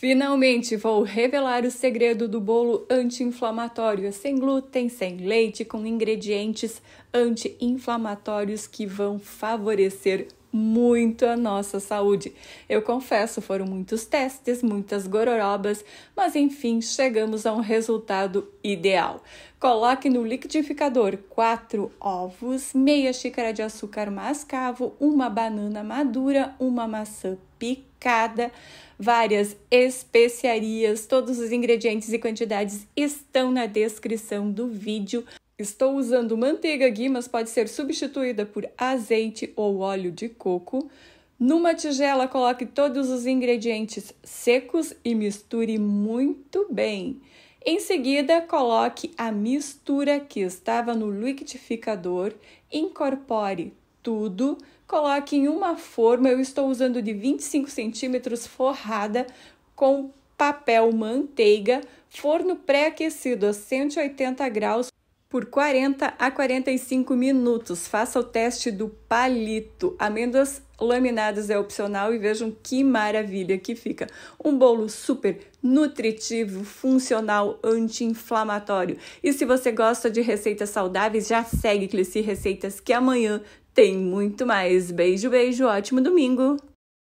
Finalmente vou revelar o segredo do bolo anti-inflamatório, sem glúten, sem leite, com ingredientes anti-inflamatórios que vão favorecer muito a nossa saúde. Eu confesso, foram muitos testes, muitas gororobas, mas enfim, chegamos a um resultado ideal. Coloque no liquidificador 4 ovos, meia xícara de açúcar mascavo, uma banana madura, uma maçã picada, várias especiarias, todos os ingredientes e quantidades estão na descrição do vídeo. Estou usando manteiga ghee, mas pode ser substituída por azeite ou óleo de coco. Numa tigela, coloque todos os ingredientes secos e misture muito bem. Em seguida, coloque a mistura que estava no liquidificador, incorpore tudo, coloque em uma forma. Eu estou usando de 25 centímetros forrada com papel manteiga, forno pré-aquecido a 180 graus por 40 a 45 minutos. Faça o teste do palito. Amêndoas laminadas é opcional e vejam que maravilha que fica. Um bolo super nutritivo, funcional, anti-inflamatório. E se você gosta de receitas saudáveis, já segue Cleci Receitas que amanhã tem muito mais. Beijo, beijo, ótimo domingo!